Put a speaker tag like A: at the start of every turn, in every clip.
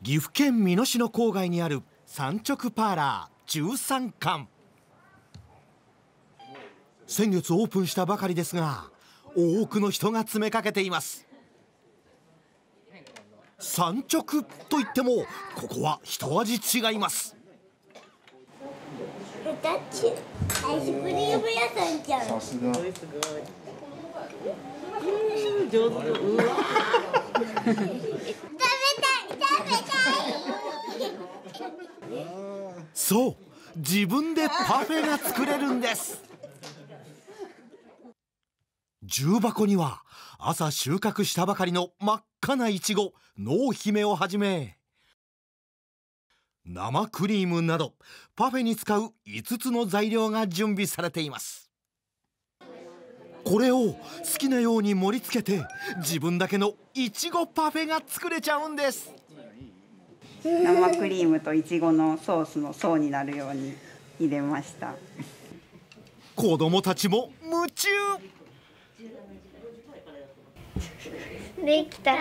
A: 岐阜県美濃市の郊外にある産直パーラー十三館先月オープンしたばかりですが多くの人が詰めかけています産直といってもここは一味違いますうすそう自分でパフェが作れるんです重箱には朝収穫したばかりの真っ赤なイチゴ濃姫をはじめ生クリームなどパフェに使う5つの材料が準備されていますこれを好きなように盛り付けて自分だけのいちごパフェが作れちゃうんです
B: 生クリームといちごのソースの層になるように
A: 入れました子供たちも夢中
B: できた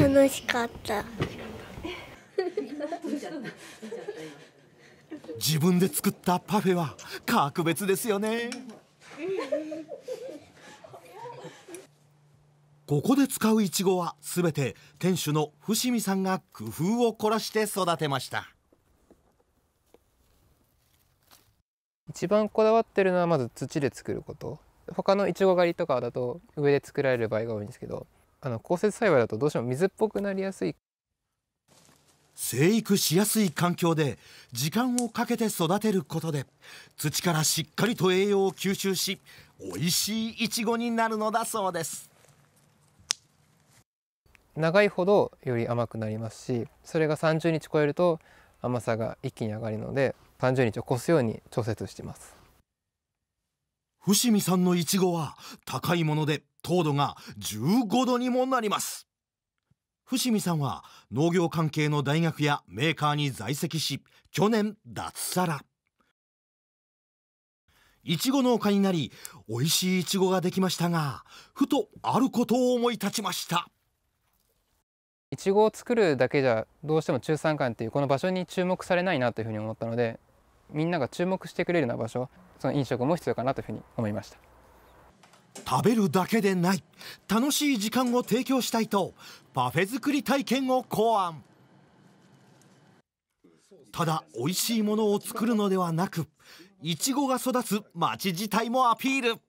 B: 楽し
A: かった自分で作ったパフェは格別ですよねここで使うイチゴはすべて店主の伏見さんが工夫を凝らして育てました
B: 一番こだわってるのはまず土で作ること他のいちご狩りとかだと上で作られる場合が多いんですけどあの降雪栽培だとどうしても水っぽくなり
A: やすい生育しやすい環境で時間をかけて育てることで土からしっかりと栄養を吸収し美味しいイチゴになるのだそうです
B: 長いほどより甘くなりますしそれが30日超えると甘さが一気に上がるので30日を越すように調節してます
A: 伏見さんのいちごは高いもので糖度が15度にもなります伏見さんは農業関係の大学やメーカーに在籍し去年脱サラいちご農家になり美味しいいちごができましたがふとあることを思い立ちましたい
B: ちごを作るだけじゃどうしても中山間っていうこの場所に注目されないなというふうに思ったのでみんなが注目してくれるような場所その飲食も必要かなというふうに思いました
A: 食べるだけでない楽しい時間を提供したいとパフェ作り体験を考案ただ美味しいものを作るのではなくいちごが育つ町自体もアピール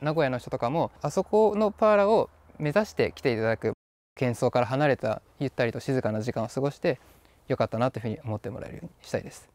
B: 名古屋の人とかもあそこのパーラを目指して来ていただく喧騒から離れたゆったりと静かな時間を過ごしてよかったなというふうに思ってもらえるようにしたいです。